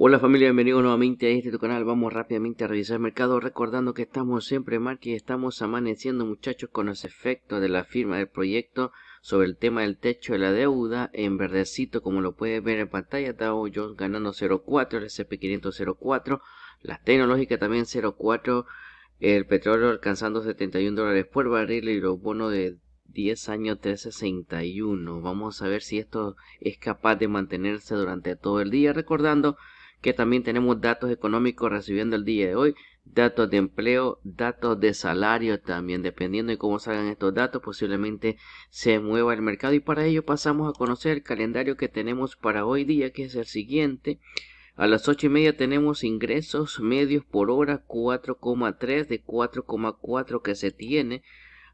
Hola familia, bienvenidos nuevamente a este tu canal. Vamos rápidamente a revisar el mercado recordando que estamos siempre en y estamos amaneciendo muchachos con los efectos de la firma del proyecto sobre el tema del techo de la deuda en verdecito como lo puedes ver en pantalla. Dow Jones ganando 0.4, el SP500 0.4, la tecnológica también 0.4, el petróleo alcanzando 71 dólares por barril y los bonos de 10 años 361. Vamos a ver si esto es capaz de mantenerse durante todo el día recordando que también tenemos datos económicos recibiendo el día de hoy, datos de empleo, datos de salario también, dependiendo de cómo salgan estos datos, posiblemente se mueva el mercado y para ello pasamos a conocer el calendario que tenemos para hoy día, que es el siguiente. A las ocho y media tenemos ingresos medios por hora 4,3 de 4,4 que se tiene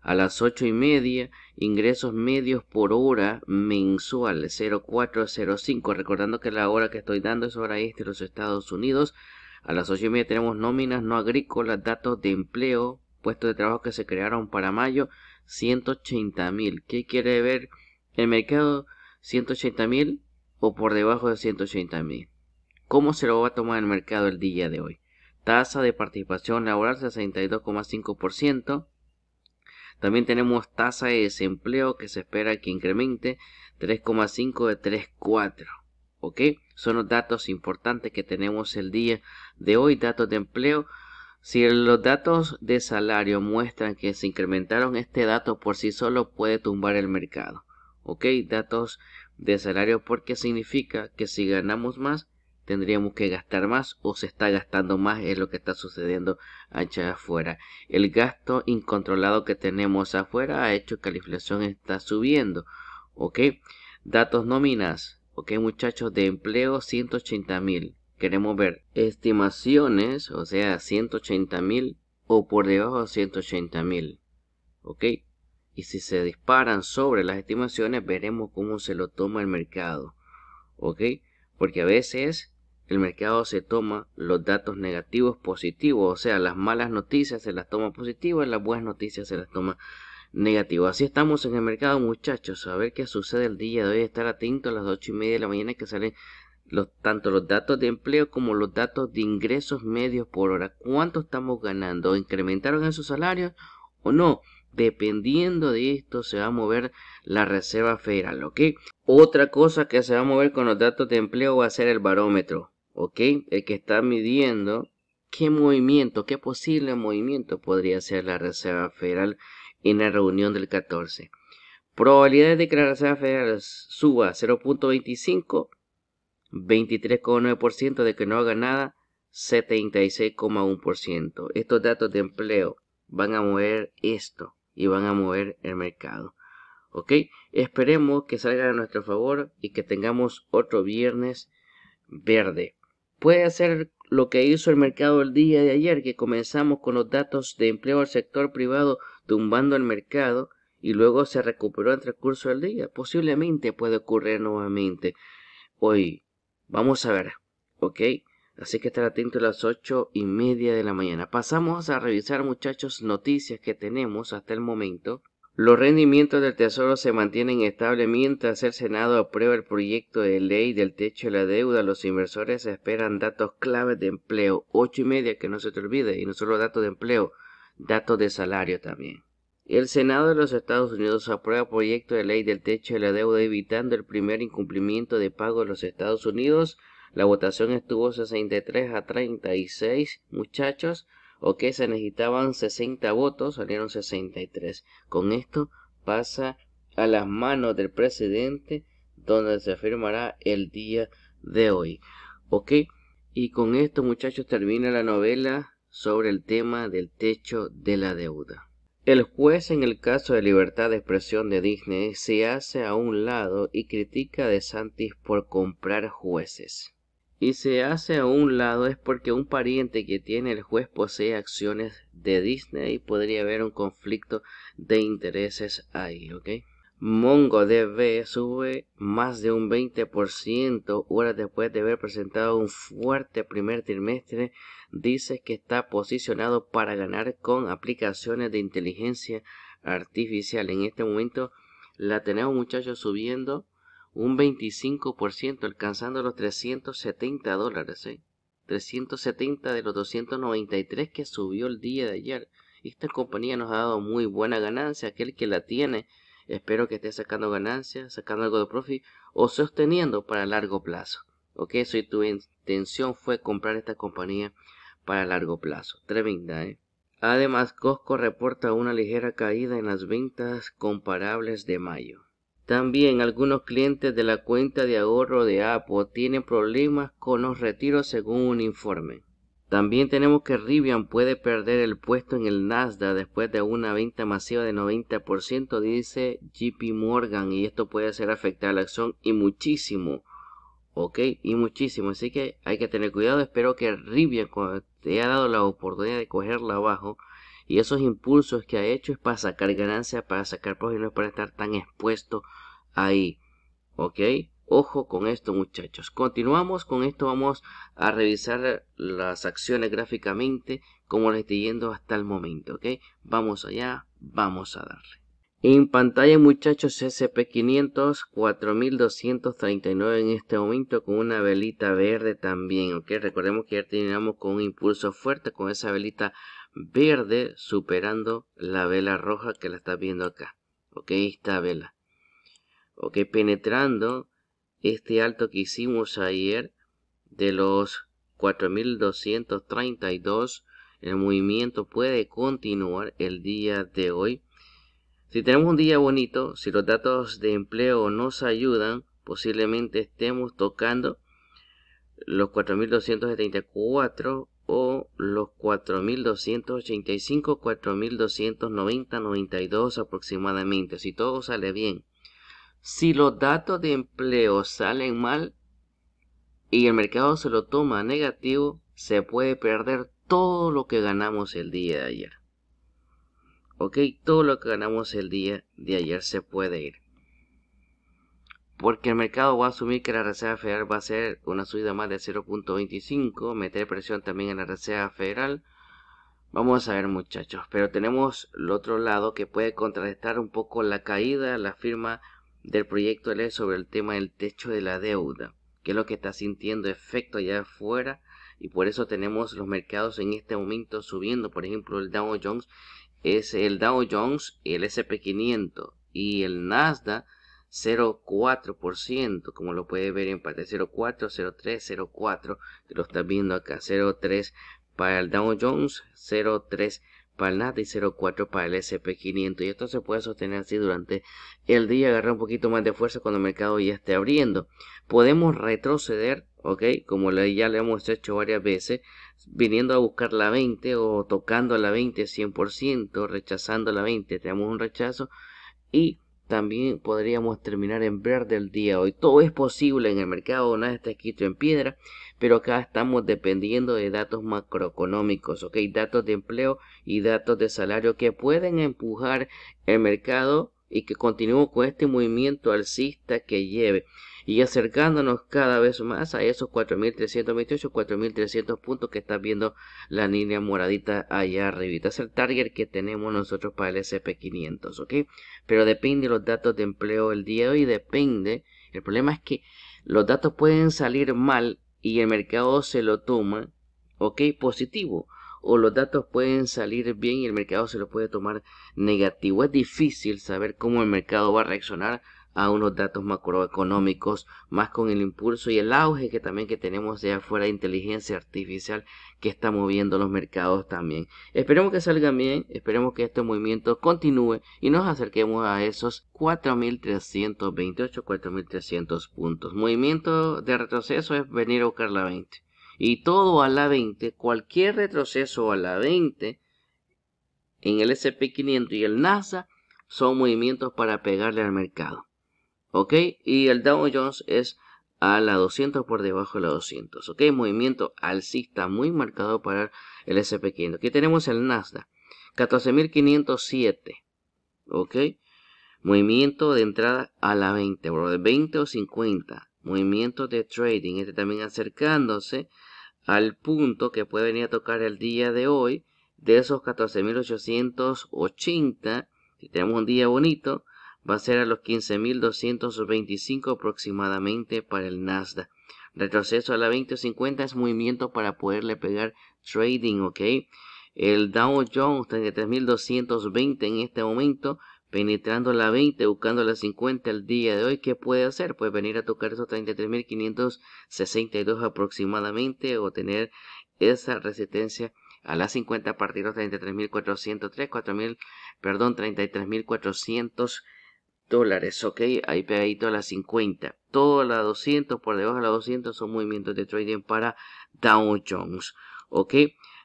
a las ocho y media, ingresos medios por hora mensual 0405. Recordando que la hora que estoy dando es hora este de los Estados Unidos. A las ocho y media tenemos nóminas no agrícolas, datos de empleo, puestos de trabajo que se crearon para mayo, 180 mil. ¿Qué quiere ver el mercado? 180 mil o por debajo de 180 mil. ¿Cómo se lo va a tomar el mercado el día de hoy? Tasa de participación laboral 62,5%. También tenemos tasa de desempleo que se espera que incremente 3,5 de 3,4. ¿Ok? Son los datos importantes que tenemos el día de hoy, datos de empleo. Si los datos de salario muestran que se incrementaron, este dato por sí solo puede tumbar el mercado. ¿Ok? Datos de salario porque significa que si ganamos más, tendríamos que gastar más o se está gastando más es lo que está sucediendo allá afuera. El gasto incontrolado que tenemos afuera ha hecho que la inflación está subiendo. ¿Ok? Datos nóminas. ¿Ok muchachos? De empleo 180 mil. Queremos ver estimaciones, o sea, 180 mil o por debajo de 180 mil. ¿Ok? Y si se disparan sobre las estimaciones, veremos cómo se lo toma el mercado. ¿Ok? Porque a veces el mercado se toma los datos negativos positivos, o sea, las malas noticias se las toma positivas, las buenas noticias se las toma negativas. Así estamos en el mercado, muchachos. A ver qué sucede el día de hoy. Estar atento a las 8 y media de la mañana que salen tanto los datos de empleo como los datos de ingresos medios por hora. ¿Cuánto estamos ganando? ¿Incrementaron esos salarios o no? Dependiendo de esto se va a mover la Reserva Federal, ¿ok? Otra cosa que se va a mover con los datos de empleo va a ser el barómetro. ¿ok? El que está midiendo qué movimiento, qué posible movimiento podría ser la Reserva Federal en la reunión del 14. Probabilidades de que la Reserva Federal suba 0.25, 23,9% de que no haga nada, 76,1%. Estos datos de empleo van a mover esto y van a mover el mercado. ¿Ok? Esperemos que salga a nuestro favor y que tengamos otro viernes verde puede ser lo que hizo el mercado el día de ayer, que comenzamos con los datos de empleo del sector privado tumbando el mercado y luego se recuperó en transcurso del día. Posiblemente puede ocurrir nuevamente hoy. Vamos a ver, ¿ok? Así que estar atento a las ocho y media de la mañana. Pasamos a revisar, muchachos, noticias que tenemos hasta el momento. Los rendimientos del Tesoro se mantienen estables mientras el Senado aprueba el proyecto de ley del techo de la deuda. Los inversores esperan datos clave de empleo, ocho y media, que no se te olvide, y no solo datos de empleo, datos de salario también. El Senado de los Estados Unidos aprueba el proyecto de ley del techo de la deuda evitando el primer incumplimiento de pago de los Estados Unidos. La votación estuvo 63 a 36, muchachos. Ok, se necesitaban 60 votos, salieron 63. Con esto pasa a las manos del presidente, donde se firmará el día de hoy. ¿Ok? Y con esto, muchachos, termina la novela sobre el tema del techo de la deuda. El juez en el caso de libertad de expresión de Disney se hace a un lado y critica a Santis por comprar jueces y se hace a un lado es porque un pariente que tiene el juez posee acciones de Disney y podría haber un conflicto de intereses ahí, MongoDB sube más de un 20% horas después de haber presentado un fuerte primer trimestre. Dice que está posicionado para ganar con aplicaciones de inteligencia artificial. En este momento la tenemos muchachos subiendo un 25%, alcanzando los 370 dólares. 370 ¿eh? de los 293 que subió el día de ayer. Esta compañía nos ha dado muy buena ganancia. Aquel que la tiene, espero que esté sacando ganancia, sacando algo de profit o sosteniendo para largo plazo. Ok, si tu intención fue comprar esta compañía para largo plazo. Tremenda, ¿eh? Además, Costco reporta una ligera caída en las ventas comparables de mayo. También algunos clientes de la cuenta de ahorro de Apple tienen problemas con los retiros según un informe. También tenemos que Rivian puede perder el puesto en el Nasdaq después de una venta masiva de 90%, dice JP Morgan, y esto puede hacer afectar a la acción y muchísimo. Ok, y muchísimo, así que hay que tener cuidado. Espero que Rivian, te haya dado la oportunidad de cogerla abajo, y esos impulsos que ha hecho es para sacar ganancia, para sacar no para estar tan expuesto ahí. ¿Ok? Ojo con esto muchachos. Continuamos con esto. Vamos a revisar las acciones gráficamente como les estoy yendo hasta el momento. ¿Ok? Vamos allá. Vamos a darle. En pantalla muchachos SP500 4239 en este momento con una velita verde también, ok, recordemos que ya terminamos con un impulso fuerte con esa velita verde superando la vela roja que la estás viendo acá. Ok, esta vela. Ok, penetrando este alto que hicimos ayer de los 4232. El movimiento puede continuar el día de hoy. Si tenemos un día bonito, si los datos de empleo nos ayudan, posiblemente estemos tocando los 4274 o los 4.285, 4.290, 92 aproximadamente, si todo sale bien. Si los datos de empleo salen mal y el mercado se lo toma negativo, se puede perder todo lo que ganamos el día de ayer. Ok, todo lo que ganamos el día de ayer se puede ir porque el mercado va a asumir que la Reserva Federal va a ser una subida más de 0.25, meter presión también en la Reserva Federal. Vamos a ver muchachos, pero tenemos el otro lado que puede contrarrestar un poco la caída, la firma del proyecto de ley sobre el tema del techo de la deuda, que es lo que está sintiendo efecto allá afuera y por eso tenemos los mercados en este momento subiendo, por ejemplo el Dow Jones es el Dow Jones, el SP500 y el Nasdaq 0,4%, como lo puede ver en parte 0,4, 0,3, 0,4, que lo estás viendo acá, 0,3 para el Dow Jones, 0,3 para el Nasdaq y 0,4 para el SP500. Y esto se puede sostener así durante el día, agarrar un poquito más de fuerza cuando el mercado ya esté abriendo. Podemos retroceder, ok, como ya le hemos hecho varias veces, viniendo a buscar la 20 o tocando la 20 100%, rechazando la 20, tenemos un rechazo y también podríamos terminar en verde el día hoy. Todo es posible en el mercado, nada está escrito en piedra, pero acá estamos dependiendo de datos macroeconómicos, ¿ok? Datos de empleo y datos de salario que pueden empujar el mercado y que continúe con este movimiento alcista que lleve y acercándonos cada vez más a esos 4.328, 4.300 puntos que estás viendo la línea moradita allá arriba. Es el target que tenemos nosotros para el SP500, ¿ok? Pero depende de los datos de empleo el día de hoy, depende. El problema es que los datos pueden salir mal y el mercado se lo toma, ¿ok? Positivo o los datos pueden salir bien y el mercado se lo puede tomar negativo. Es difícil saber cómo el mercado va a reaccionar a unos datos macroeconómicos, más con el impulso y el auge que también que tenemos de afuera de inteligencia artificial que está moviendo los mercados también. Esperemos que salga bien, esperemos que este movimiento continúe y nos acerquemos a esos 4.328, 4.300 puntos. Movimiento de retroceso es venir a buscar la 20. Y todo a la 20, cualquier retroceso a la 20 en el SP500 y el NASA son movimientos para pegarle al mercado. ¿ok? Y el Dow Jones es a la 200 por debajo de la 200, ¿ok? Movimiento alcista muy marcado para el SP500. Aquí tenemos el Nasdaq, 14.507, ¿ok? Movimiento de entrada a la 20, de 20 o 50. Movimiento de trading, este también acercándose al punto que puede venir a tocar el día de hoy de esos 14.880. Si tenemos un día bonito, va a ser a los 15.225 aproximadamente para el Nasdaq. Retroceso a la 2050 es movimiento para poderle pegar trading, ¿ok? El Dow Jones 33.220 en este momento, penetrando la 20, buscando la 50 el día de hoy. ¿Qué puede hacer? Puede venir a tocar esos 33.562 aproximadamente o tener esa resistencia a las 50 los 33.403, 4.000, perdón, 33.400 dólares, ok, ahí pegadito a las 50. Todo a las 200, por debajo de las 200 son movimientos de trading para Dow Jones, ok.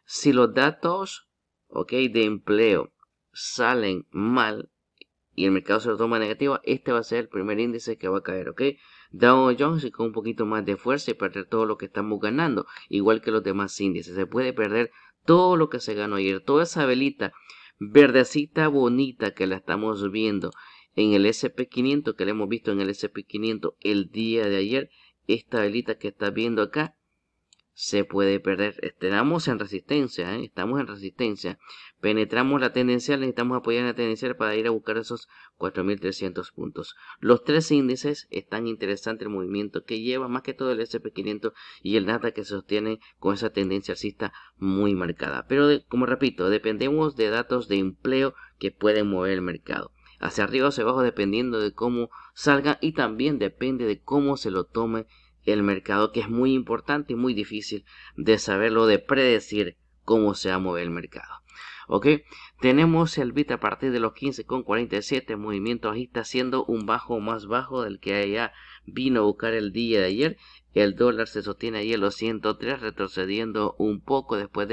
Si los datos, ok, de empleo salen mal y el mercado se lo toma negativo, este va a ser el primer índice que va a caer, ok. Dow Jones con un poquito más de fuerza y perder todo lo que estamos ganando, igual que los demás índices. Se puede perder todo lo que se ganó ayer, toda esa velita verdecita bonita que la estamos viendo en el SP500 que le hemos visto en el SP500 el día de ayer, esta velita que estás viendo acá se puede perder. Estamos en resistencia, ¿eh? estamos en resistencia. Penetramos la tendencial, necesitamos apoyar la tendencia para ir a buscar esos 4.300 puntos. Los tres índices están interesantes el movimiento que lleva, más que todo el SP500 y el Nasdaq que se sostiene con esa tendencia alcista muy marcada. Pero como repito, dependemos de datos de empleo que pueden mover el mercado hacia arriba o hacia abajo dependiendo de cómo salga y también depende de cómo se lo tome el mercado, que es muy importante y muy difícil de saberlo, de predecir cómo se va a mover el mercado. ¿Ok? Tenemos el bit a partir de los 15,47, movimiento bajista siendo un bajo más bajo del que ya vino a buscar el día de ayer. El dólar se sostiene ahí en los 103, retrocediendo un poco después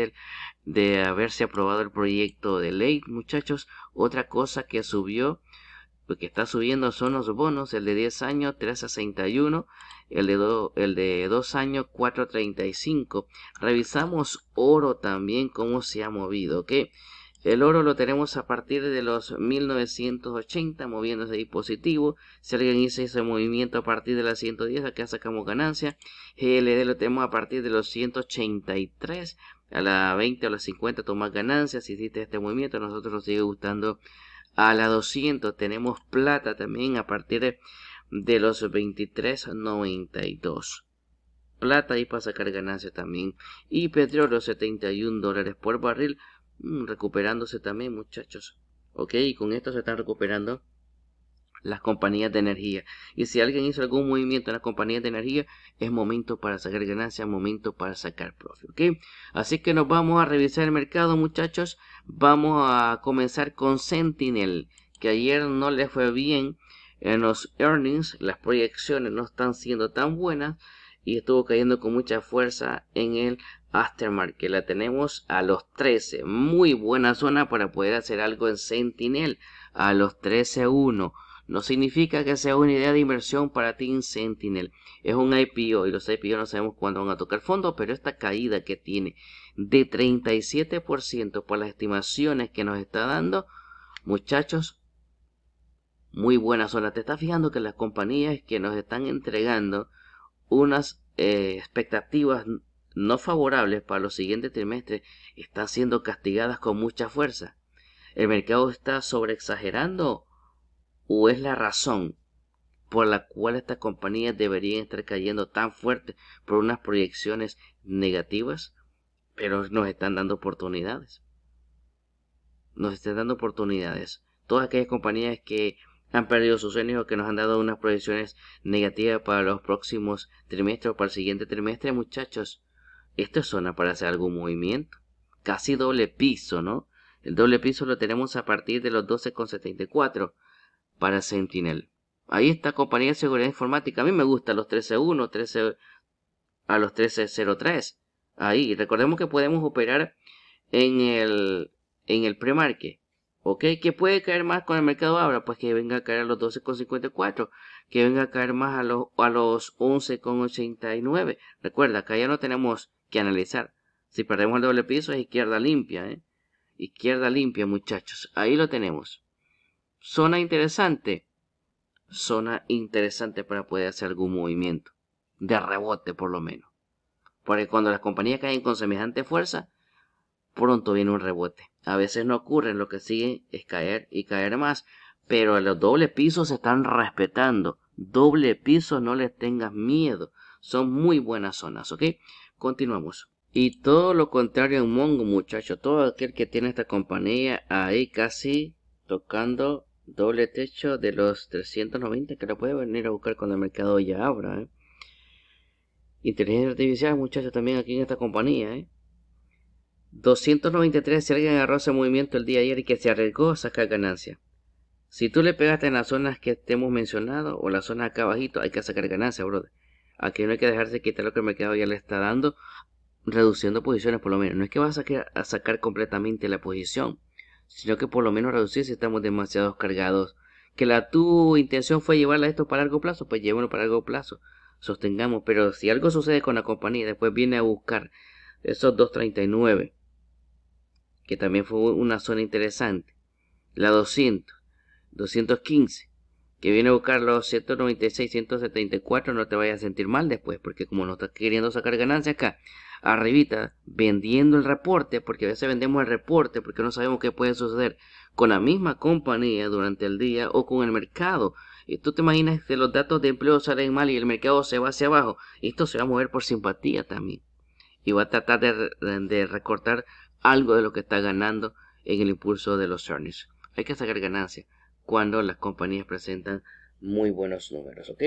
de haberse aprobado el proyecto de ley, muchachos. Otra cosa que subió, pues, que está subiendo son los bonos, el de 10 años 3,61, el de, el de 2 años 4,35. Revisamos oro también, cómo se ha movido, que El oro lo tenemos a partir de los 1980, moviéndose dispositivo positivo. Si alguien hizo ese movimiento a partir de las 110, acá sacamos ganancia. GLD lo tenemos a partir de los 183, a la 20 o las 50 tomas ganancias, si hiciste este movimiento, nosotros nos sigue gustando a la 200, tenemos plata también a partir de los 23.92. Plata ahí para sacar ganancias también. Y petróleo 71 dólares por barril. Mm, recuperándose también, muchachos. Ok, y con esto se están recuperando las compañías de energía. Y si alguien hizo algún movimiento en las compañías de energía, es momento para sacar ganancias, momento para sacar profit. Así que nos vamos a revisar el mercado, muchachos. Vamos a comenzar con Sentinel, que ayer no le fue bien en los earnings. Las proyecciones no están siendo tan buenas y estuvo cayendo con mucha fuerza en el Que La tenemos a los 13. Muy buena zona para poder hacer algo en Sentinel a los 13.1. No significa que sea una idea de inversión para Team Sentinel. Es un IPO y los IPO no sabemos cuándo van a tocar fondo, pero esta caída que tiene de 37% por las estimaciones que nos está dando, muchachos, muy buena zona. Te estás fijando que las compañías que nos están entregando unas eh, expectativas no favorables para los siguientes trimestres están siendo castigadas con mucha fuerza. ¿El mercado está sobreexagerando o es la razón por la cual estas compañías deberían estar cayendo tan fuerte por unas proyecciones negativas, pero nos están dando oportunidades. Nos están dando oportunidades. Todas aquellas compañías que han perdido sus sueños o que nos han dado unas proyecciones negativas para los próximos trimestres o para el siguiente trimestre, muchachos, esto es zona para hacer algún movimiento. Casi doble piso, ¿no? El doble piso lo tenemos a partir de los 12,74 para Sentinel. Ahí está compañía de seguridad informática. A mí me gusta los 13.1, a los 13.03. Ahí, recordemos que podemos operar en el, en el premarque. ¿Ok? ¿Qué puede caer más con el mercado ahora? Pues que venga a caer a los 12,54, que venga a caer más a los, a los 11,89. Recuerda, acá ya no tenemos que analizar. Si perdemos el doble piso es izquierda limpia, ¿eh? Izquierda limpia, muchachos. Ahí lo tenemos. Zona interesante. Zona interesante para poder hacer algún movimiento. De rebote por lo menos. Porque cuando las compañías caen con semejante fuerza, pronto viene un rebote. A veces no ocurre, lo que sigue es caer y caer más. Pero los dobles pisos se están respetando. Doble piso, no les tengas miedo. Son muy buenas zonas, ¿ok? Continuamos. Y todo lo contrario en Mongo, muchachos. Todo aquel que tiene esta compañía ahí casi tocando doble techo de los 390 que lo puede venir a buscar cuando el mercado ya abra. ¿eh? Inteligencia artificial, muchachos, también aquí en esta compañía. 293 ¿eh? si alguien agarró ese movimiento el día de ayer y que se arriesgó a sacar ganancia. Si tú le pegaste en las zonas que te hemos mencionado o las zonas acá abajito, hay que sacar ganancia, brother. Aquí no hay que dejarse quitar lo que el mercado ya le está dando, reduciendo posiciones por lo menos. No es que vas a sacar completamente la posición, sino que por lo menos reducir si estamos demasiado cargados. Que la tu intención fue llevarla a esto para largo plazo, pues llévalo para largo plazo, sostengamos, pero si algo sucede con la compañía, después viene a buscar esos 239, que también fue una zona interesante, la 200, 215, que viene a buscar los 196, 174, no te vayas a sentir mal después, porque como no estás queriendo sacar ganancias acá, arribita, vendiendo el reporte, porque a veces vendemos el reporte porque no sabemos qué puede suceder con la misma compañía durante el día o con el mercado. Y tú te imaginas que los datos de empleo salen mal y el mercado se va hacia abajo. Esto se va a mover por simpatía también. Y va a tratar de, recortar algo de lo que está ganando en el impulso de los earnings. Hay que sacar ganancias cuando las compañías presentan muy buenos números, ¿ok?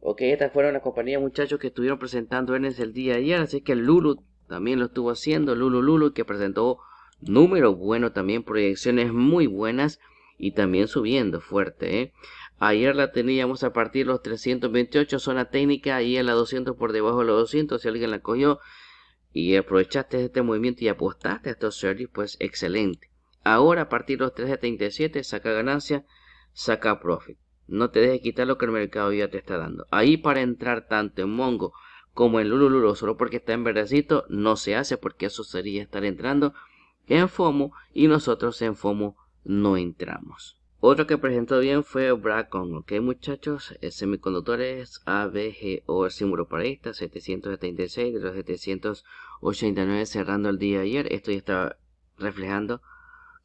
Ok, estas fueron las compañías, muchachos, que estuvieron presentando en el día de ayer, así que Lulu también lo estuvo haciendo, Lulu Lulu, que presentó números buenos también, proyecciones muy buenas y también subiendo fuerte, ¿eh? Ayer la teníamos a partir de los 328, zona técnica, y en la 200 por debajo de los 200, si alguien la cogió y aprovechaste este movimiento y apostaste a estos series, pues excelente. Ahora, a partir de los 3.77, saca ganancia, saca profit. No te dejes quitar lo que el mercado ya te está dando. Ahí para entrar tanto en Mongo como en Lulululo, solo porque está en verdecito, no se hace porque eso sería estar entrando en FOMO y nosotros en FOMO no entramos. Otro que presentó bien fue Bracon, ok muchachos, semiconductores ABGO, el símbolo para esta, 776 de los 789 cerrando el día de ayer, esto ya estaba reflejando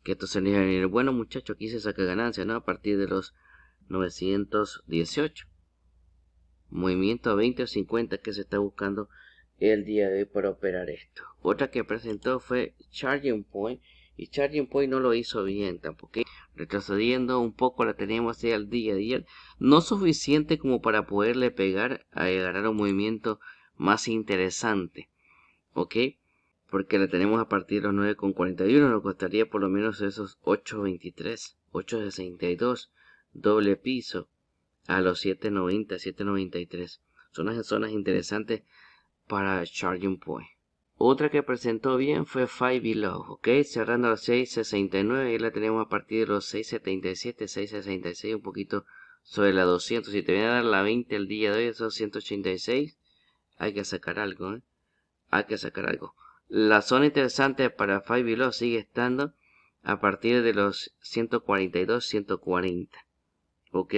que esto se a venir. Bueno, muchachos, aquí se saca ganancia, ¿no? A partir de los 918. Movimiento a 20 o 50 que se está buscando el día de hoy para operar esto. Otra que presentó fue Charging Point. Y Charging Point no lo hizo bien tampoco. Retrocediendo un poco la teníamos hacia al día de día. No suficiente como para poderle pegar a agarrar un movimiento más interesante. ¿Ok? porque la tenemos a partir de los 9,41, nos costaría por lo menos esos 8,23, 8,62, doble piso a los 7,90, 7,93. Son unas zonas interesantes para Charging Point. Otra que presentó bien fue Five Below, ok, cerrando a los 6,69 y la tenemos a partir de los 6,77, 6,66, un poquito sobre la 200. Si te viene a dar la 20 el día de hoy, esos 186, hay que sacar algo, ¿eh? hay que sacar algo. La zona interesante para Five Below sigue estando a partir de los 142, 140. ¿Ok?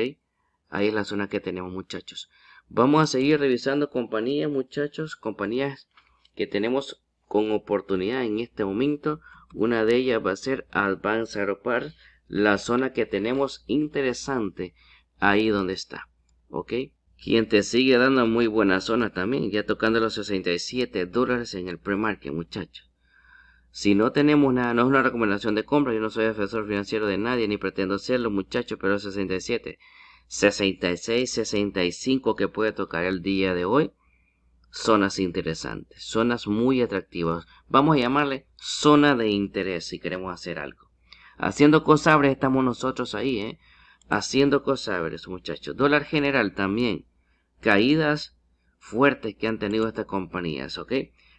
Ahí es la zona que tenemos, muchachos. Vamos a seguir revisando compañías, muchachos. Compañías que tenemos con oportunidad en este momento. Una de ellas va a ser Advance Aeropar. La zona que tenemos interesante ahí donde está. ¿Ok? quien te sigue dando muy buena zona también, ya tocando los 67 dólares en el premarket, market muchachos. Si no tenemos nada, no es una recomendación de compra, yo no soy defensor financiero de nadie, ni pretendo serlo, muchachos, pero 67, 66, 65 que puede tocar el día de hoy, zonas interesantes, zonas muy atractivas. Vamos a llamarle zona de interés si queremos hacer algo. Haciendo cosabres estamos nosotros ahí, ¿eh? Haciendo cosabres, muchachos. Dólar general también caídas fuertes que han tenido estas compañías, ¿ok?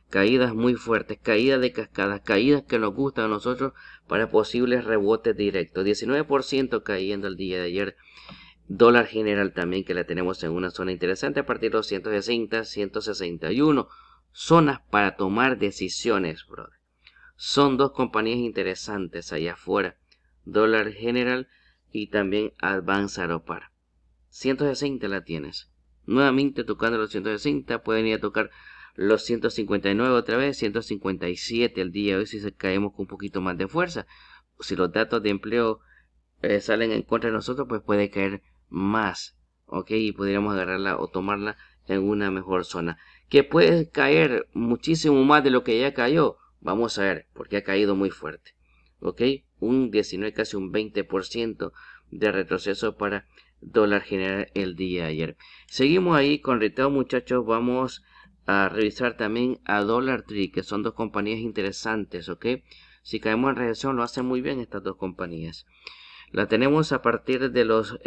Caídas muy fuertes, caídas de cascadas, caídas que nos gustan a nosotros para posibles rebotes directos. 19% cayendo el día de ayer. Dólar general también que la tenemos en una zona interesante a partir de los 160, 161. Zonas para tomar decisiones, brother. Son dos compañías interesantes allá afuera. Dólar general y también Advanced Aropar. 160 la tienes nuevamente tocando los 160, pueden ir a tocar los 159 otra vez, 157 al día hoy si caemos con un poquito más de fuerza. Si los datos de empleo eh, salen en contra de nosotros, pues puede caer más, ¿ok? Y podríamos agarrarla o tomarla en una mejor zona. Que puede caer muchísimo más de lo que ya cayó, vamos a ver, porque ha caído muy fuerte, ¿ok? Un 19, casi un 20% de retroceso para dólar general el día ayer. Seguimos ahí con retail muchachos, vamos a revisar también a Dollar Tree, que son dos compañías interesantes, ¿ok? Si caemos en reacción lo hacen muy bien estas dos compañías. La tenemos a partir de los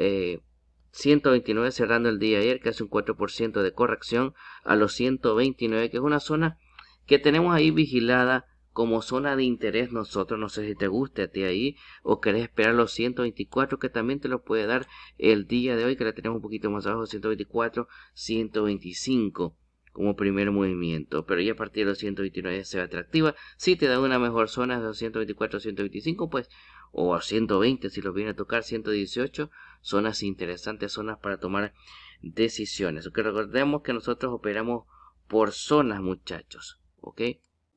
129 eh, cerrando el día ayer, que hace un 4% de corrección, a los 129, que es una zona que tenemos ahí vigilada como zona de interés nosotros. No sé si te guste a ti ahí o querés esperar los 124 que también te lo puede dar el día de hoy que la tenemos un poquito más abajo, 124, 125 como primer movimiento, pero ya a partir de los 129 se ve atractiva. Si te da una mejor zona de los 124 125, pues, o a 120 si los viene a tocar, 118, zonas interesantes, zonas para tomar decisiones. Que recordemos que nosotros operamos por zonas, muchachos, ¿ok?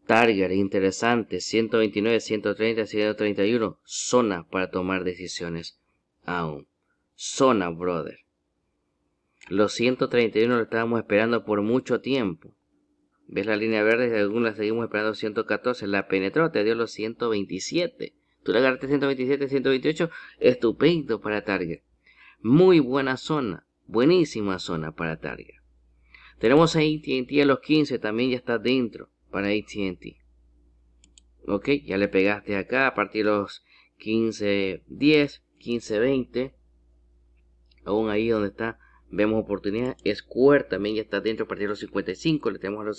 Target, interesante, 129, 130, 131. Zona para tomar decisiones aún. Zona, brother. Los 131 lo estábamos esperando por mucho tiempo. ¿Ves la línea verde? de alguna seguimos esperando 114. La penetró, te dio los 127. Tú la agarraste 127, 128. Estupendo para Target. Muy buena zona. Buenísima zona para Target. Tenemos ahí TNT a los 15. También ya está dentro para ATT. Ok, ya le pegaste acá a partir de los 15, 10, 15, 20. Aún ahí donde está, vemos oportunidad. Square también ya está dentro a partir de los 55. Le tenemos a los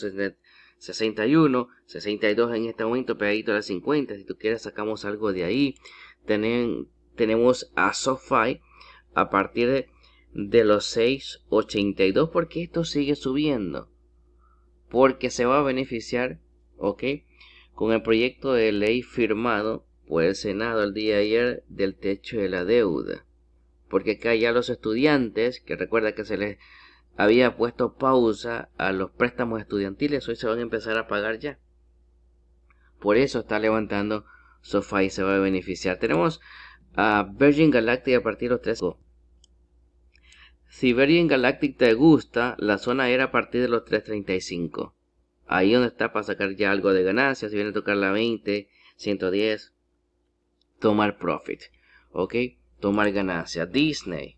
61, 62 en este momento, pegadito a las 50. Si tú quieres, sacamos algo de ahí. Tenen, tenemos a SoFi a partir de, de los 6,82 porque esto sigue subiendo porque se va a beneficiar, ¿ok? Con el proyecto de ley firmado por el Senado el día de ayer del techo de la deuda. Porque acá ya los estudiantes, que recuerda que se les había puesto pausa a los préstamos estudiantiles, hoy se van a empezar a pagar ya. Por eso está levantando Sofá y se va a beneficiar. Tenemos a Virgin Galactic a partir de los 3. Si Virgin Galactic te gusta, la zona era a partir de los 3.35. Ahí donde está para sacar ya algo de ganancia. si viene a tocar la 20, 110, tomar profit, ¿ok? Tomar ganancias. Disney.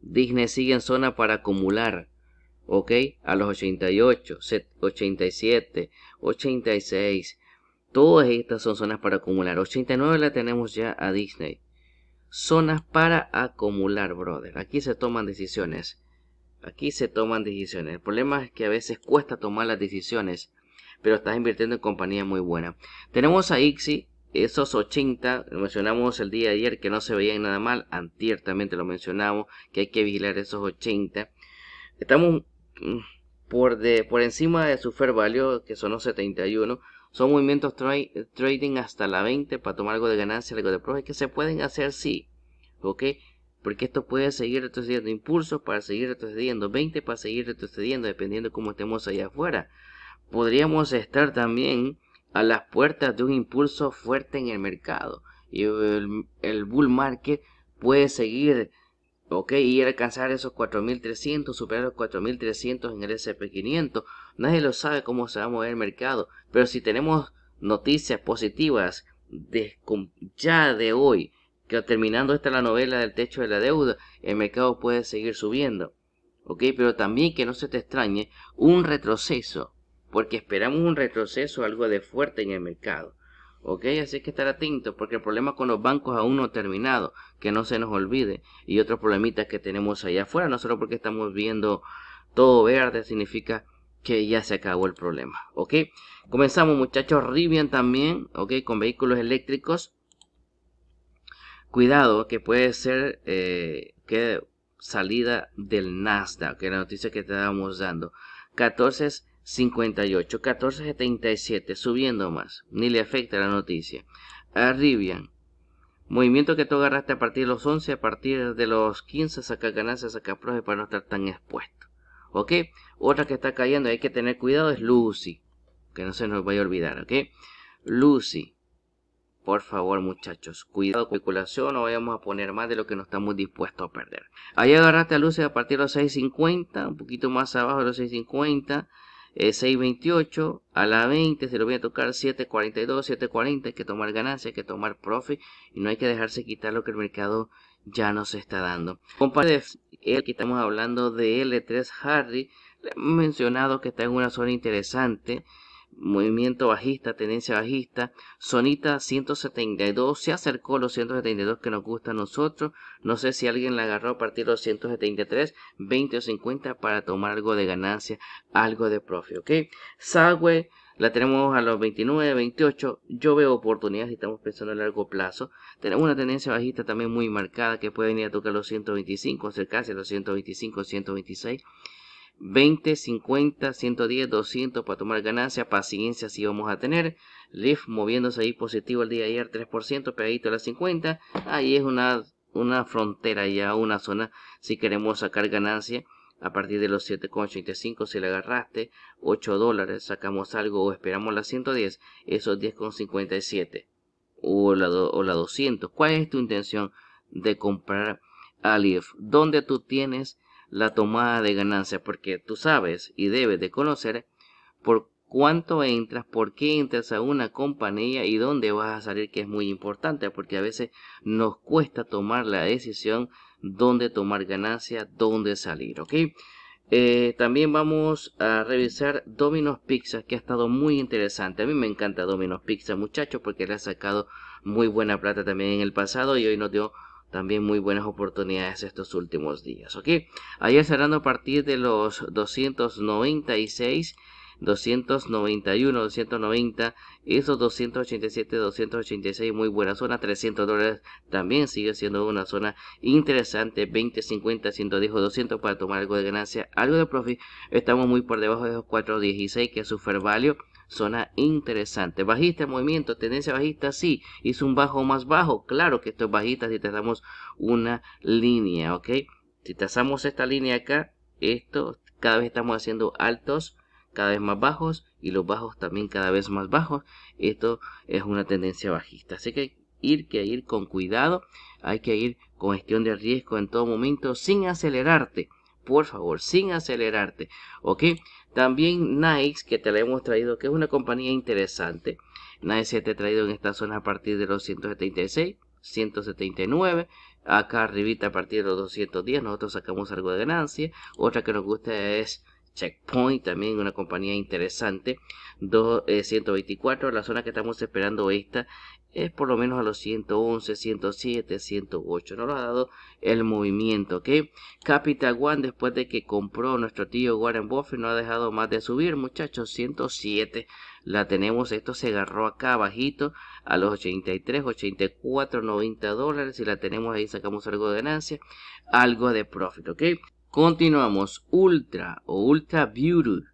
Disney sigue en zona para acumular, ¿ok? A los 88, 87, 86. Todas estas son zonas para acumular. 89 la tenemos ya a Disney zonas para acumular, brother. Aquí se toman decisiones. Aquí se toman decisiones. El problema es que a veces cuesta tomar las decisiones, pero estás invirtiendo en compañía muy buena. Tenemos a Ixi, esos 80, mencionamos el día de ayer que no se veían nada mal, Antiertamente lo mencionamos, que hay que vigilar esos 80. Estamos mm, por, de, por encima de su fair value, que son los 71, son movimientos trading hasta la 20 para tomar algo de ganancia, algo de profit, que se pueden hacer sí. ¿Ok? Porque esto puede seguir retrocediendo impulsos, para seguir retrocediendo 20, para seguir retrocediendo, dependiendo cómo estemos allá afuera. Podríamos estar también a las puertas de un impulso fuerte en el mercado. Y el bull market puede seguir ok, y alcanzar esos 4300, superar los 4300 en el SP500. Nadie lo sabe cómo se va a mover el mercado, pero si tenemos noticias positivas ya de hoy, que terminando esta la novela del techo de la deuda, el mercado puede seguir subiendo. Ok, pero también que no se te extrañe un retroceso, porque esperamos un retroceso algo de fuerte en el mercado. ¿Ok? Así que estar atento porque el problema con los bancos aún no ha terminado, que no se nos olvide. Y otros problemitas que tenemos allá afuera, no solo porque estamos viendo todo verde, significa que ya se acabó el problema. ¿Ok? Comenzamos muchachos, Rivian también, ¿ok? Con vehículos eléctricos. Cuidado que puede ser eh, que salida del Nasdaq, que la noticia que te estábamos dando. 14 58, 14, 77, subiendo más. Ni le afecta la noticia. Arribian. Movimiento que tú agarraste a partir de los 11, a partir de los 15, saca ganancias, saca proje para no estar tan expuesto. ¿Ok? Otra que está cayendo y hay que tener cuidado es Lucy. Que no se nos vaya a olvidar, ¿ok? Lucy. Por favor, muchachos, cuidado con la especulación, no vayamos a poner más de lo que no estamos dispuestos a perder. Ahí agarraste a Lucy a partir de los 6.50, un poquito más abajo de los 6.50. 6.28 eh, a la 20 se lo voy a tocar 7.42 7.40 hay que tomar ganancia hay que tomar profit y no hay que dejarse quitar lo que el mercado ya nos está dando compadre eh, aquí estamos hablando de L3 Harry le he mencionado que está en una zona interesante movimiento bajista, tendencia bajista, Sonita 172, se acercó los 172 que nos gusta a nosotros, no sé si alguien la agarró a partir de los 173, 20 o 50 para tomar algo de ganancia, algo de profe. ok, Sagüe la tenemos a los 29, 28, yo veo oportunidades y estamos pensando a largo plazo, tenemos una tendencia bajista también muy marcada que puede venir a tocar los 125, acercarse a los 125, 126, 20, 50, 110, 200 para tomar ganancia, paciencia si vamos a tener. Lift moviéndose ahí positivo el día de ayer, 3%, pegadito a las 50. Ahí es una, una frontera ya, una zona si queremos sacar ganancia a partir de los 7,85 si le agarraste 8 dólares sacamos algo o esperamos la 110 esos 10,57 o la, o la 200 cuál es tu intención de comprar Alif ¿Dónde tú tienes la tomada de ganancias, porque tú sabes y debes de conocer por cuánto entras, por qué entras a una compañía y dónde vas a salir, que es muy importante, porque a veces nos cuesta tomar la decisión dónde tomar ganancia, dónde salir, ¿ok? Eh, también vamos a revisar Domino's Pizza, que ha estado muy interesante. A mí me encanta Domino's Pizza, muchachos, porque le ha sacado muy buena plata también en el pasado y hoy nos dio también muy buenas oportunidades estos últimos días. ¿ok? Ayer cerrando a partir de los 296. 291, 290, esos 287, 286, muy buena zona, 300 dólares también sigue siendo una zona interesante, 20, 50, 110 200 para tomar algo de ganancia, algo de profit, estamos muy por debajo de esos 416 que es super value zona interesante. Bajista, movimiento, tendencia bajista, si Hizo un bajo más bajo. Claro que esto es bajista si trazamos una línea, ¿ok? Si trazamos esta línea acá, esto, cada vez estamos haciendo altos cada vez más bajos y los bajos también cada vez más bajos. Esto es una tendencia bajista. Así que ir que ir con cuidado, hay que ir con gestión de riesgo en todo momento sin acelerarte. Por favor, sin acelerarte. ¿Ok? También Nike, que te la hemos traído, que es una compañía interesante. Nike se te ha traído en esta zona a partir de los 176, 179. Acá arribita a partir de los 210 nosotros sacamos algo de ganancia. Otra que nos gusta es Checkpoint, también una compañía interesante. 2, 124, eh, la zona que estamos esperando esta es por lo menos a los 111, 107, 108. No lo ha dado el movimiento, ¿ok? Capital One, después de que compró nuestro tío Warren Buffett, no ha dejado más de subir, muchachos. 107 la tenemos. Esto se agarró acá bajito a los 83, 84, 90 dólares. Y la tenemos ahí, sacamos algo de ganancia, algo de profit, ¿ok? Continuamos. Ultra o Ultra Beauty.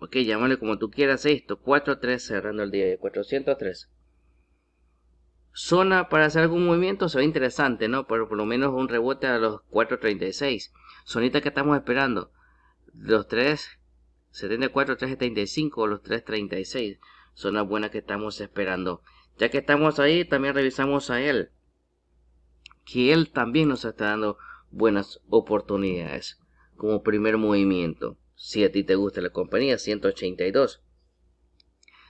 Ok, llámale como tú quieras esto. tres cerrando el día de 403 zona para hacer algún movimiento se ve interesante, ¿no? Pero por lo menos un rebote a los 4.36. Sonita que estamos esperando. Los 3.74, 3.75 o los 3.36. Zona buena que estamos esperando. Ya que estamos ahí, también revisamos a él. Que él también nos está dando buenas oportunidades. Como primer movimiento. Si a ti te gusta la compañía, 182.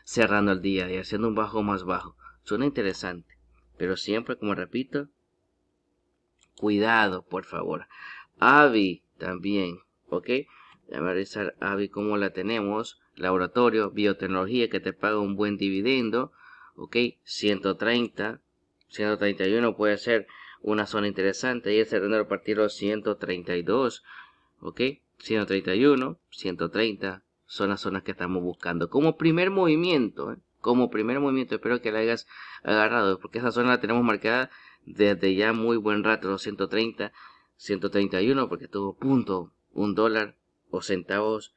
Cerrando el día y haciendo un bajo más bajo. Suena interesante. Pero siempre, como repito, cuidado, por favor. Avi también, ¿ok? a revisar Avi cómo la tenemos. Laboratorio, biotecnología que te paga un buen dividendo, ¿ok? 130, 131 puede ser una zona interesante. Y ese terreno partido 132, ¿ok? 131, 130 son las zonas que estamos buscando como primer movimiento, ¿eh? como primer movimiento. Espero que la hayas agarrado, porque esa zona la tenemos marcada desde ya muy buen rato, los 130, 131, porque estuvo punto, un dólar o centavos,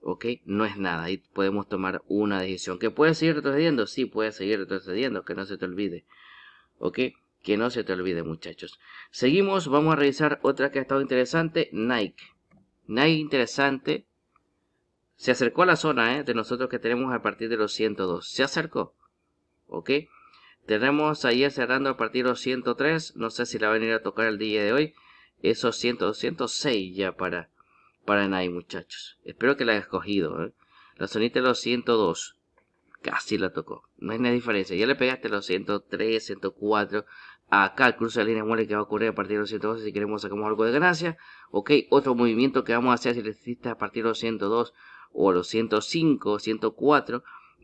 ok, no es nada. Ahí podemos tomar una decisión. ¿Que puede seguir retrocediendo? Sí, puede seguir retrocediendo, que no se te olvide, ok. Que no se te olvide, muchachos. Seguimos, vamos a revisar otra que ha estado interesante, Nike. Nike interesante, se acercó a la zona ¿eh? de nosotros que tenemos a partir de los 102. Se acercó. ¿Ok? Tenemos ahí cerrando a partir de los 103. No sé si la va a venir a tocar el día de hoy. Esos 100, 106 ya para, para nadie, muchachos. Espero que la hayas escogido ¿eh? La zonita de los 102. Casi la tocó. No hay ninguna diferencia. Ya le pegaste los 103, 104. Acá el cruce de línea muere que va a ocurrir a partir de los 102 si queremos sacamos algo de ganancia. Ok, otro movimiento que vamos a hacer si hiciste a partir de los 102 o los 105, 104,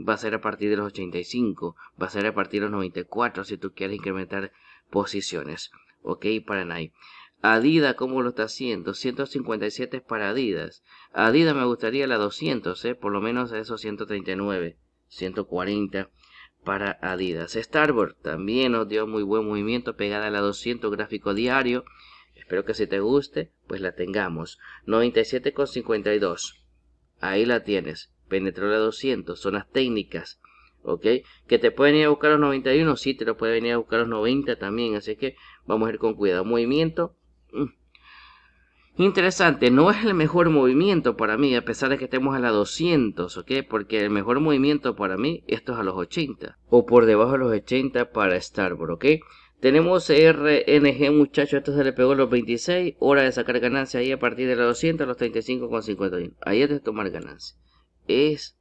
va a ser a partir de los 85, va a ser a partir de los 94 si tú quieres incrementar posiciones. Ok, para Nike. Adidas, ¿cómo lo está haciendo? 157 para Adidas. Adidas me gustaría la 200, eh, por lo menos esos 139, 140 para Adidas. Starboard también nos dio muy buen movimiento, pegada a la 200 gráfico diario. Espero que si te guste, pues la tengamos. 97,52. Ahí la tienes. Penetró la 200. Son las técnicas. ¿Ok? Que te pueden ir a buscar los 91. Sí, te lo pueden venir a buscar los 90 también. Así que vamos a ir con cuidado. Movimiento. Mm. Interesante, no es el mejor movimiento para mí, a pesar de que estemos a la 200, ¿ok? Porque el mejor movimiento para mí, esto es a los 80, o por debajo de los 80 para Starboard, ¿ok? Tenemos RNG, muchachos. Esto se le pegó los 26. Hora de sacar ganancia ahí a partir de los 200 a los 35,51. Ahí es de tomar ganancia. Es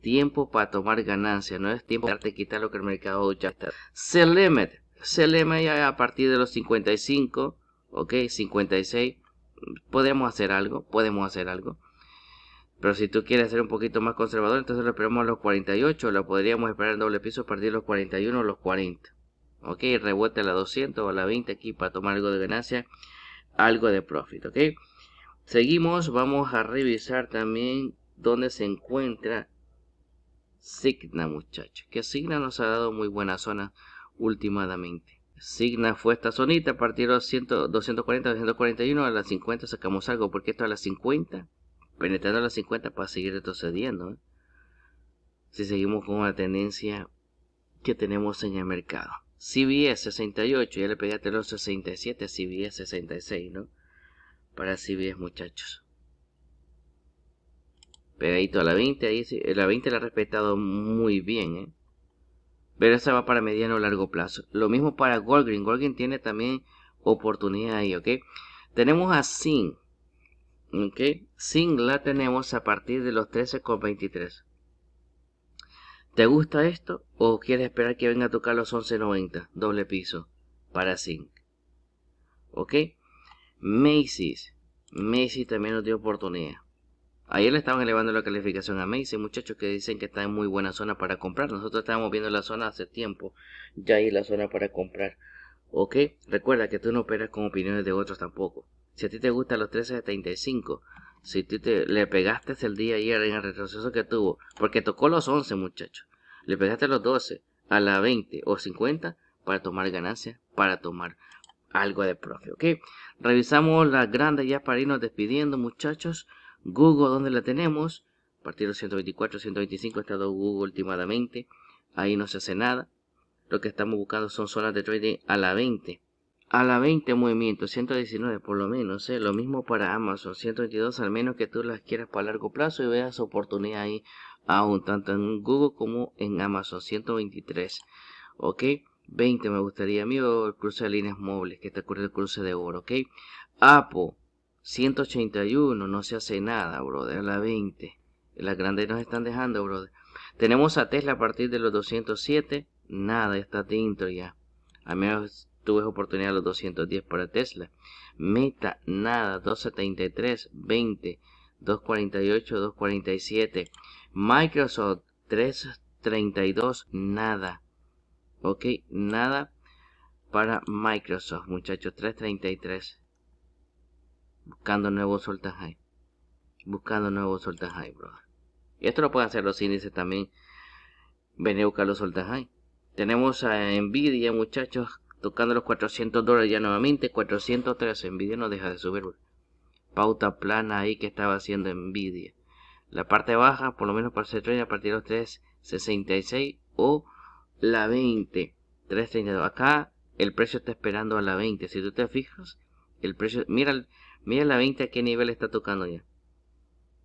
tiempo para tomar ganancia. No es tiempo para darte quitar lo que el mercado ya está. Celemet. Celemet ya a partir de los 55. Ok, 56. Podemos hacer algo. Podemos hacer algo. Pero si tú quieres ser un poquito más conservador, entonces lo esperamos a los 48. Lo podríamos esperar en doble piso a partir de los 41 o los 40 ok revuelta a la 200 o a la 20 aquí para tomar algo de ganancia algo de profit ok seguimos vamos a revisar también dónde se encuentra Signa muchachos que Signa nos ha dado muy buena zona últimamente Signa fue esta zonita a partir de 240 241 a las 50 sacamos algo porque esto a las 50 penetrando a las 50 para seguir retrocediendo ¿eh? si seguimos con la tendencia que tenemos en el mercado CBS 68, ya le pedí a Telón 67, CBS 66, ¿no? Para CBS, muchachos. Pegadito a la 20, ahí eh, la 20 la ha respetado muy bien, ¿eh? Pero esa va para mediano o largo plazo. Lo mismo para Goldgreen. Goldgreen tiene también oportunidad ahí, ¿ok? Tenemos a Sing, ¿Ok? Sin la tenemos a partir de los 13,23. ¿Te gusta esto o quieres esperar que venga a tocar los 11.90 doble piso para zinc? ¿Ok? Macy's. Macy's también nos dio oportunidad. Ayer le estaban elevando la calificación a Macy's, muchachos que dicen que está en muy buena zona para comprar. Nosotros estábamos viendo la zona hace tiempo, ya hay la zona para comprar. ¿Ok? Recuerda que tú no operas con opiniones de otros tampoco. Si a ti te gustan los 13.75, si te, te, le pegaste el día ayer en el retroceso que tuvo, porque tocó los 11, muchachos. Le pegaste los 12 a la 20 o 50 para tomar ganancias, para tomar algo de profe, ¿ok? Revisamos las grandes ya para irnos despidiendo, muchachos. Google, ¿dónde la tenemos? A 124, 125 está estado Google últimamente. Ahí no se hace nada. Lo que estamos buscando son zonas de trading a la 20 a la 20 movimiento, 119 por lo menos, ¿eh? lo mismo para Amazon, 122 al menos que tú las quieras para largo plazo y veas oportunidad ahí aún, tanto en Google como en Amazon, 123, ok, 20 me gustaría amigo, el cruce de líneas móviles, que te ocurre el cruce de oro, ok, Apo, 181, no se hace nada, brother, a la 20, las grandes nos están dejando, brother, tenemos a Tesla a partir de los 207, nada, está tinto ya, al menos tuve oportunidad los 210 para Tesla. Meta, nada, 273, 20, 248, 247. Microsoft, 332, nada. Ok, nada para Microsoft, muchachos, 333. Buscando nuevos soltas Buscando nuevos soltas bro Y esto lo pueden hacer los índices también. venir a buscar los High. Tenemos a Nvidia, muchachos, tocando los 400 dólares ya nuevamente, 403 envidia no deja de subir, pauta plana ahí que estaba haciendo envidia La parte baja, por lo menos para 30 a partir de los 366 o la 20, 332. Acá el precio está esperando a la 20, si tú te fijas, el precio, mira, mira la 20 a qué nivel está tocando ya.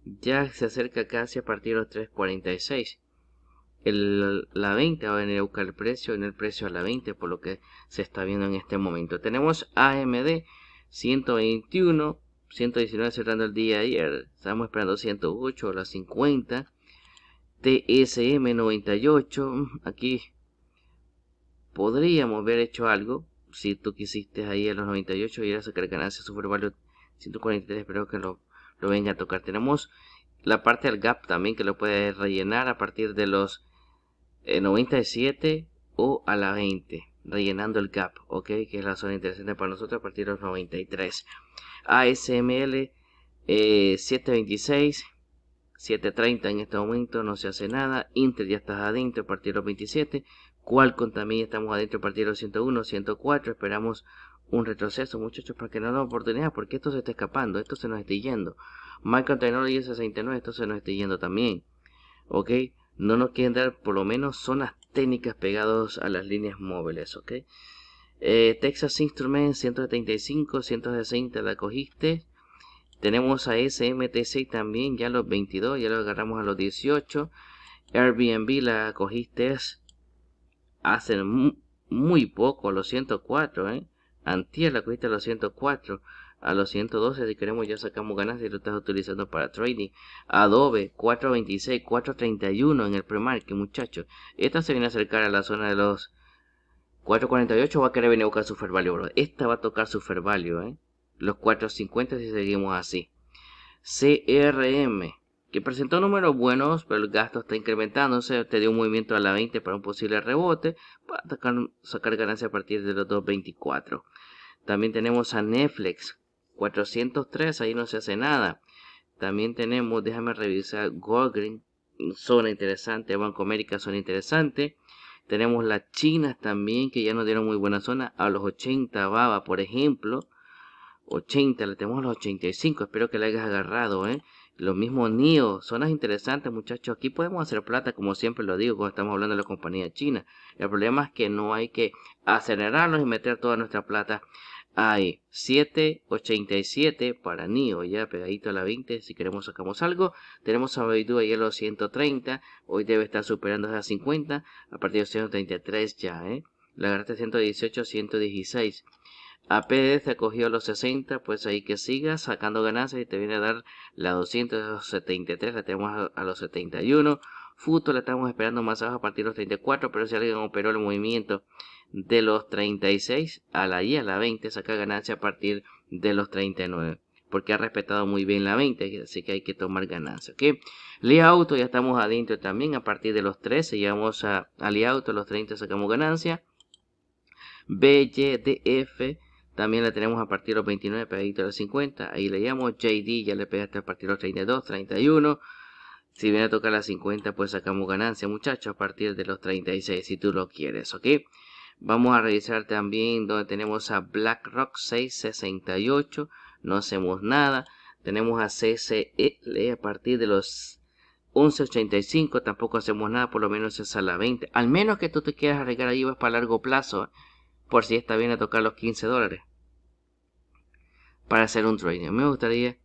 Ya se acerca casi a partir de los 346 la 20 va a venir a buscar el precio, en el precio a la 20, por lo que se está viendo en este momento. Tenemos AMD 121, 119 cerrando el día ayer, estamos esperando 108, las 50, TSM 98, aquí podríamos haber hecho algo, si tú quisiste ahí a los 98 y era sacar ganancias super value 143, espero que lo venga a tocar. Tenemos la parte del gap también que lo puede rellenar a partir de los 97 eh, o a la 20, rellenando el gap, ¿ok? Que es la zona interesante para nosotros a partir de los 93. ASML 726, 730 en este momento, no se hace nada. Inter ya está adentro a partir de los 27. Qualcomm también estamos adentro a partir de 101, 104. Esperamos un retroceso, muchachos, para que no nos oportunidad, porque esto se está escapando, esto se nos está yendo. Micro Technology 69, esto se nos está yendo también. ¿Ok? no nos quieren dar por lo menos zonas técnicas pegados a las líneas móviles, ¿ok? Eh, Texas Instruments 135 160 la cogiste. Tenemos a smt 6 también, ya los 22, ya lo agarramos a los 18. Airbnb la cogiste hace muy poco, a los 104, ¿eh? Antier la cogiste a los 104 a los 112 si queremos ya sacamos ganancias y lo estás utilizando para trading Adobe 426 431 en el premarket muchachos esta se viene a acercar a la zona de los 448 va a querer venir a buscar su value esta va a tocar su fair value ¿eh? los 450 si seguimos así CRM que presentó números buenos, pero el gasto está incrementándose, te dio un movimiento a la 20 para un posible rebote, para sacar, sacar ganancia a partir de los 2.24. También tenemos a Netflix, 403, ahí no se hace nada. También tenemos, déjame revisar, Goldgreen, zona interesante, Banco América, zona interesante. Tenemos las chinas también, que ya nos dieron muy buena zona. A los 80 baba, por ejemplo. 80, le tenemos a los 85. Espero que le hayas agarrado, ¿eh? Lo mismo NIO. Zonas interesantes, muchachos. Aquí podemos hacer plata, como siempre lo digo, cuando estamos hablando de la compañía china. El problema es que no hay que acelerarnos y meter toda nuestra plata hay 787 para NIO, ya pegadito a la 20, si queremos sacamos algo. Tenemos a Baidu a los 130, hoy debe estar superando a 50, a partir de 133 ya, ¿eh? La a 118, 116. APD se acogió a los 60, pues ahí que sigas sacando ganancias y te viene a dar la 273, la tenemos a los 71. Futo la estamos esperando más abajo a partir de los 34, pero si alguien operó el movimiento de los 36 a la a la 20, saca ganancia a partir de los 39 porque ha respetado muy bien la 20, así que hay que tomar ganancia. ¿ok? Lee Auto ya estamos adentro también, a partir de los 13 llevamos a, a Auto, los 30 sacamos ganancia. BYDF también la tenemos a partir de los 29, pegadito a los 50, ahí le llamo JD, ya le pegaste a partir de los 32, 31. Si viene a tocar la 50, pues sacamos ganancia, muchachos, a partir de los 36, si tú lo quieres, ¿ok? Vamos a revisar también donde tenemos a BlackRock 668. No hacemos nada. Tenemos a CCL a partir de los 11.85. Tampoco hacemos nada. Por lo menos es a la 20. Al menos que tú te quieras arriesgar ahí vas para largo plazo. ¿eh? Por si está bien a tocar los 15 dólares. Para hacer un trading. Me gustaría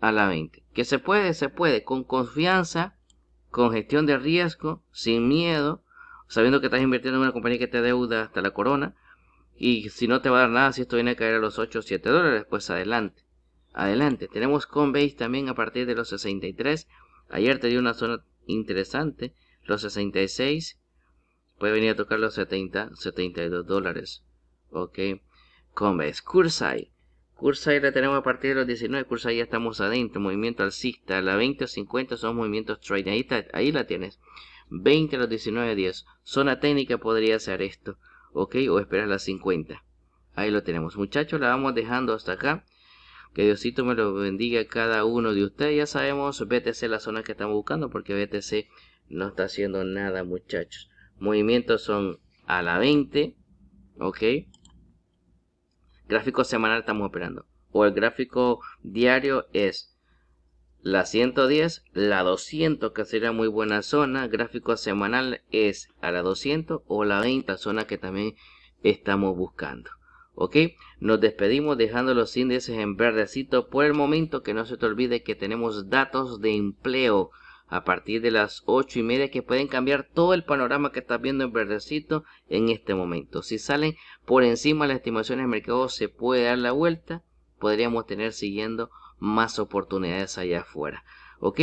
a la 20. Que se puede, se puede. Con confianza. Con gestión de riesgo. Sin miedo sabiendo que estás invirtiendo en una compañía que te deuda hasta la corona, y si no te va a dar nada, si esto viene a caer a los 8 o 7 dólares, pues adelante. Adelante. Tenemos Coinbase también a partir de los 63. Ayer te dio una zona interesante. Los 66. Puede venir a tocar los 70, 72 dólares. Ok. Coinbase. Cursai. Cursai la tenemos a partir de los 19. Cursai ya estamos adentro. Movimiento alcista. La 20 o 50 son movimientos trading. ahí la tienes. 20 a los 19 días. Zona técnica podría ser esto, ¿ok? O esperar las 50. Ahí lo tenemos, muchachos, la vamos dejando hasta acá. Que Diosito me lo bendiga a cada uno de ustedes. Ya sabemos, BTC la zona que estamos buscando porque BTC no está haciendo nada, muchachos. Movimientos son a la 20, ¿ok? Gráfico semanal estamos operando. O el gráfico diario es la 110, la 200 que sería muy buena zona, gráfico semanal es a la 200 o la 20 zona que también estamos buscando. Ok, nos despedimos dejando los índices en verdecito por el momento que no se te olvide que tenemos datos de empleo a partir de las 8 y media que pueden cambiar todo el panorama que estás viendo en verdecito en este momento. Si salen por encima las estimaciones de mercado se puede dar la vuelta, podríamos tener siguiendo más oportunidades allá afuera. ¿Ok?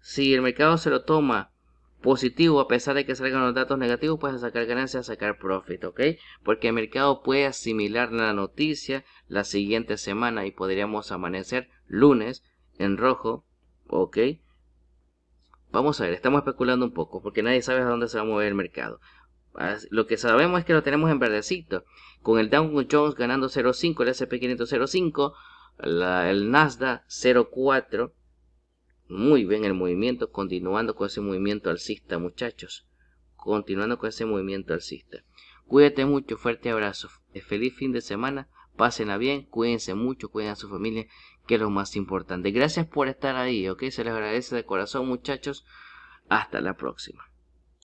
Si el mercado se lo toma positivo, a pesar de que salgan los datos negativos, puedes sacar ganancias, sacar profit, ¿ok? Porque el mercado puede asimilar la noticia la siguiente semana y podríamos amanecer lunes en rojo, ¿ok? Vamos a ver, estamos especulando un poco porque nadie sabe a dónde se va a mover el mercado. Lo que sabemos es que lo tenemos en verdecito, con el Dow Jones ganando 0.5, el S&P 500 0.5, el Nasda 04. Muy bien el movimiento, continuando con ese movimiento alcista, muchachos. Continuando con ese movimiento alcista. Cuídate mucho, fuerte abrazo. Eh, feliz fin de semana. Pásenla bien, cuídense mucho, cuiden a su familia, que es lo más importante. Gracias por estar ahí, ¿ok? Se les agradece de corazón, muchachos. Hasta la próxima.